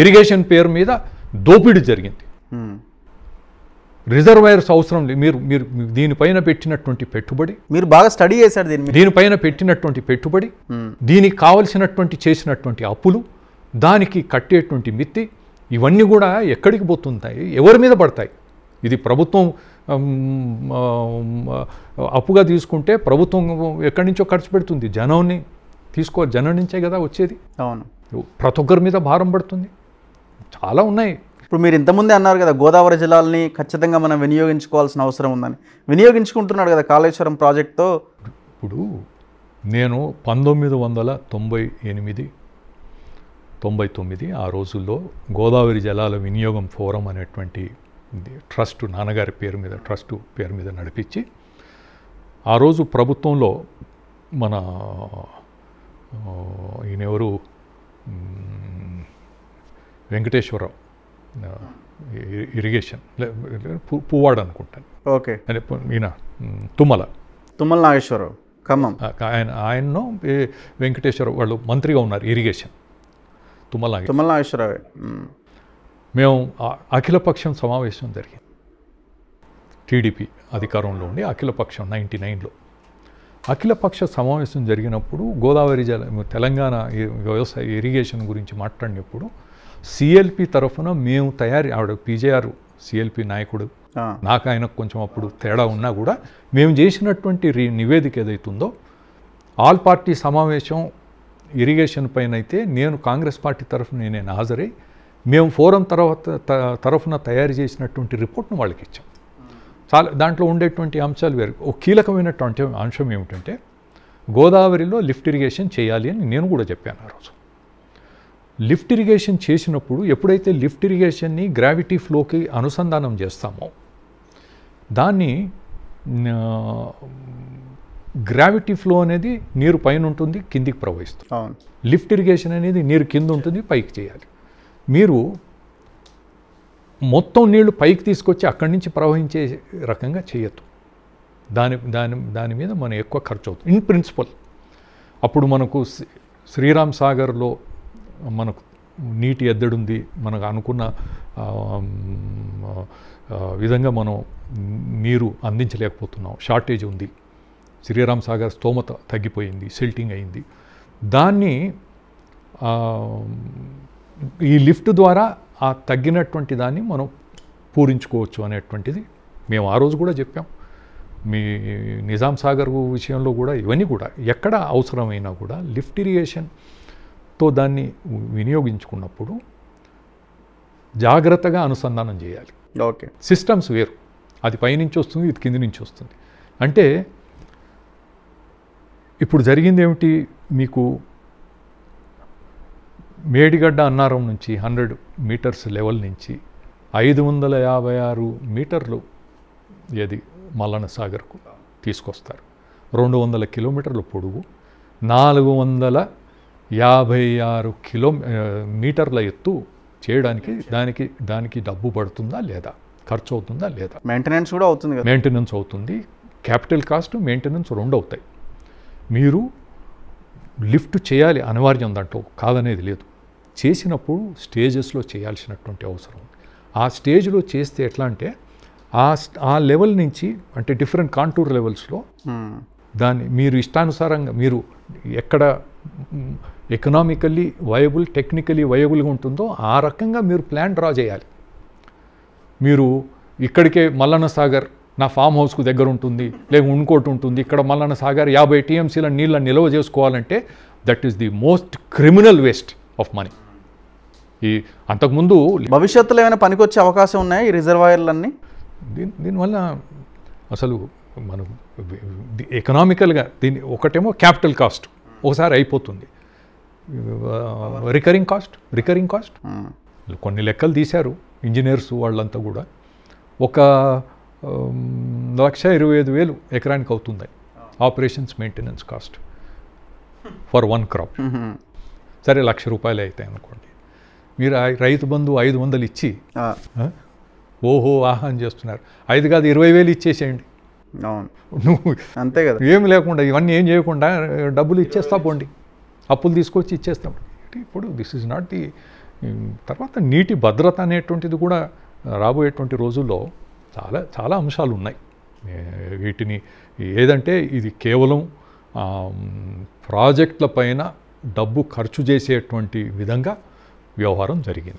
irrigation పేరు మీద దోపిడీ జరిగింది రిజర్వాయర్స్ అవసరం లేదు మీరు మీరు దీనిపైన పెట్టినటువంటి పెట్టుబడి మీరు బాగా స్టడీ చేశారు దీని దీనిపైన పెట్టినటువంటి పెట్టుబడి దీనికి కావలసినటువంటి చేసినటువంటి అప్పులు దానికి కట్టేటువంటి మిత్తి ఇవన్నీ కూడా ఎక్కడికి పోతుంటాయి ఎవరి మీద పడతాయి ఇది ప్రభుత్వం అప్పుగా తీసుకుంటే ప్రభుత్వం ఎక్కడి నుంచో ఖర్చు పెడుతుంది జనాన్ని తీసుకో జనం నుంచే కదా వచ్చేది అవును ప్రతి ఒక్కరి మీద భారం పడుతుంది చాలా ఉన్నాయి ఇప్పుడు మీరు ఇంతకుముందే అన్నారు కదా గోదావరి జిల్లాలని ఖచ్చితంగా మనం వినియోగించుకోవాల్సిన అవసరం ఉందని వినియోగించుకుంటున్నాడు కదా కాళేశ్వరం ప్రాజెక్ట్తో ఇప్పుడు నేను పంతొమ్మిది వందల తొంభై ఎనిమిది తొంభై తొమ్మిది ఆ రోజుల్లో గోదావరి జలాల వినియోగం ఫోరం అనేటువంటి ట్రస్ట్ నాన్నగారి పేరు మీద ట్రస్ట్ పేరు మీద నడిపించి ఆ రోజు ప్రభుత్వంలో మన వెంకటేశ్వరరావు ఇరిగేషన్ పువ్వాడు అనుకుంటాను ఓకే అంటే ఈయన తుమ్మల తుమ్మల నాగేశ్వరరావు ఖమ్మం ఆయన ఆయన్ను వెంకటేశ్వర వాళ్ళు మంత్రిగా ఉన్నారు ఇరిగేషన్ తుమ్మల తుమ్మల నాగేశ్వరరావు మేము అఖిలపక్షం సమావేశం జరిగింది టీడీపీ అధికారంలో ఉండి అఖిలపక్షం నైంటీ నైన్లో అఖిలపక్ష సమావేశం జరిగినప్పుడు గోదావరి జల తెలంగాణ వ్యవసాయ ఇరిగేషన్ గురించి మాట్లాడినప్పుడు సిఎల్పి తరఫున మేము తయారు ఆవిడ పీజేఆర్ సిఎల్పి నాయకుడు నాకు ఆయన కొంచెం అప్పుడు తేడా ఉన్నా కూడా మేము చేసినటువంటి రీ నివేదిక ఏదైతుందో ఆల్ పార్టీ సమావేశం ఇరిగేషన్ పైన అయితే నేను కాంగ్రెస్ పార్టీ తరఫున నేను హాజరై మేము ఫోరం తర్వాత తరఫున తయారు చేసినటువంటి రిపోర్ట్ను వాళ్ళకి ఇచ్చాం చాలా దాంట్లో ఉండేటువంటి అంశాలు వేరు ఒక కీలకమైనటువంటి అంశం ఏమిటంటే గోదావరిలో లిఫ్ట్ ఇరిగేషన్ చేయాలి అని నేను కూడా చెప్పాను ఆ రోజు లిఫ్ట్ ఇరిగేషన్ చేసినప్పుడు ఎప్పుడైతే లిఫ్ట్ ఇరిగేషన్ని గ్రావిటీ ఫ్లోకి అనుసంధానం చేస్తామో దాన్ని గ్రావిటీ ఫ్లో అనేది నీరు పైన ఉంటుంది కిందికి ప్రవహిస్తుంది లిఫ్ట్ ఇరిగేషన్ అనేది నీరు కింద ఉంటుంది పైకి చేయాలి మీరు మొత్తం నీళ్లు పైకి తీసుకొచ్చి అక్కడి నుంచి ప్రవహించే రకంగా చేయొద్దు దాని దాని దాని మీద మనం ఎక్కువ ఖర్చు అవుతుంది ఇన్ ప్రిన్సిపల్ అప్పుడు మనకు శ్రీరామ్ సాగర్లో మనకు నీటి ఎద్దడుంది మనకు అనుకున్న విధంగా మనం నీరు అందించలేకపోతున్నాం షార్టేజ్ ఉంది శ్రీరామ్ సాగర్ స్తోమత తగ్గిపోయింది సిల్టింగ్ అయింది దాన్ని ఈ లిఫ్ట్ ద్వారా ఆ తగ్గినటువంటి దాన్ని మనం పూరించుకోవచ్చు అనేటువంటిది మేము ఆ రోజు కూడా చెప్పాం మీ నిజాం సాగర్ విషయంలో కూడా ఇవన్నీ కూడా ఎక్కడ అవసరమైనా కూడా లిఫ్ట్ ఇరిగేషన్ సో దాన్ని వినియోగించుకున్నప్పుడు జాగ్రత్తగా అనుసంధానం చేయాలి ఓకే సిస్టమ్స్ వేరు అది పైనుంచి వస్తుంది ఇది కింది నుంచి వస్తుంది అంటే ఇప్పుడు జరిగింది ఏమిటి మీకు మేడిగడ్డ అన్నారం నుంచి హండ్రెడ్ మీటర్స్ లెవెల్ నుంచి ఐదు వందల యాభై ఆరు మీటర్లు ఏది మల్లన సాగర్కు తీసుకొస్తారు రెండు వందల కిలోమీటర్ల పొడుగు నాలుగు వందల యాభై ఆరు కిలో మీటర్ల ఎత్తు చేయడానికి దానికి దానికి డబ్బు పడుతుందా లేదా ఖర్చు అవుతుందా లేదా మెయింటెనెన్స్ కూడా అవుతుంది మెయింటెనెన్స్ అవుతుంది క్యాపిటల్ కాస్ట్ మెయింటెనెన్స్ రెండు అవుతాయి మీరు లిఫ్ట్ చేయాలి అనివార్యం దాంట్లో కాదనేది లేదు చేసినప్పుడు స్టేజెస్లో చేయాల్సినటువంటి అవసరం ఉంది ఆ స్టేజ్లో చేస్తే ఎట్లా అంటే ఆ ఆ లెవెల్ నుంచి అంటే డిఫరెంట్ కాంటూర్ లెవెల్స్లో దాన్ని మీరు ఇష్టానుసారంగా మీరు ఎక్కడ ఎకనామికల్లీ వయబుల్ టెక్నికలీ వయబుల్గా ఉంటుందో ఆ రకంగా మీరు ప్లాన్ డ్రా చేయాలి మీరు ఇక్కడికే మల్లన్న సాగర్ నా ఫామ్ హౌస్కు దగ్గర ఉంటుంది లేక ఇంకోటి ఉంటుంది ఇక్కడ మల్లన్న సాగర్ యాభై టీఎంసీల నీళ్ళ నిల్వ చేసుకోవాలంటే that is the most criminal waste of money ఈ అంతకుముందు భవిష్యత్తులో ఏమైనా పనికొచ్చే అవకాశం ఉన్నాయి ఈ రిజర్వాయర్లన్నీ దీని దీనివల్ల అసలు మనం ఎకనామికల్గా దీని ఒకటేమో క్యాపిటల్ కాస్ట్ ఒకసారి అయిపోతుంది రికరింగ్ కాస్ట్ రికరింగ్ కాస్ట్ కొన్ని లెక్కలు తీశారు ఇంజనీర్స్ వాళ్ళంతా కూడా ఒక లక్ష ఇరవై ఐదు వేలు ఎకరానికి అవుతుంది operations maintenance cost for one crop సరే లక్ష రూపాయలు అవుతాయి అనుకోండి మీరు రైతు బంధు ఐదు వందలు ఇచ్చి ఓహో ఆహాన్ చేస్తున్నారు ఐదు కాదు ఇరవై వేలు ఇచ్చేసేయండి అవును నువ్వు అంతే కదా ఏం లేకుండా ఇవన్నీ ఏం చేయకుండా డబ్బులు ఇచ్చేస్తా పోండి అప్పులు తీసుకొచ్చి ఇచ్చేస్తాం ఇప్పుడు దిస్ ఈజ్ నాట్ ది తర్వాత నీటి భద్రత అనేటువంటిది కూడా రాబోయేటువంటి రోజుల్లో చాలా చాలా అంశాలు ఉన్నాయి వీటిని ఏదంటే ఇది కేవలం ప్రాజెక్టుల పైన డబ్బు ఖర్చు చేసేటువంటి విధంగా వ్యవహారం జరిగింది